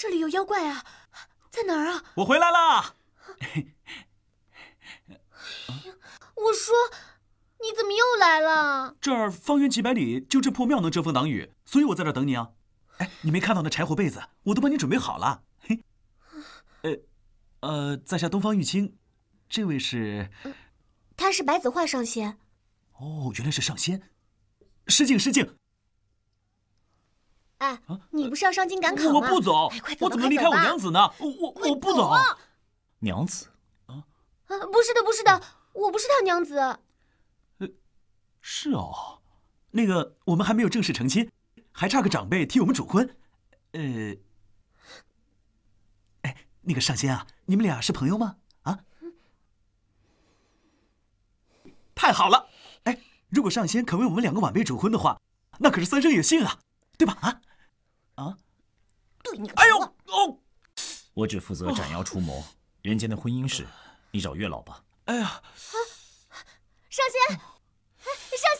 这里有妖怪啊，在哪儿啊？我回来了。我说，你怎么又来了？这儿方圆几百里，就这破庙能遮风挡雨，所以我在这等你啊。哎，你没看到那柴火被子？我都帮你准备好了。嘿，呃，呃，在下东方玉清，这位是，他是白子画上仙。哦，原来是上仙，失敬失敬。哎，你不是要上京赶考吗？我不走，我怎么能离开我娘子呢？我我我不走，娘子啊？不是的，不是的，我不是他娘子。呃，是哦，那个我们还没有正式成亲，还差个长辈替我们主婚。呃，哎，那个上仙啊，你们俩是朋友吗？啊？太好了，哎，如果上仙肯为我们两个晚辈主婚的话，那可是三生有幸啊，对吧？啊？哎呦！哦，我只负责斩妖除魔，人间的婚姻事，你找月老吧。哎呀！啊，上仙，上仙。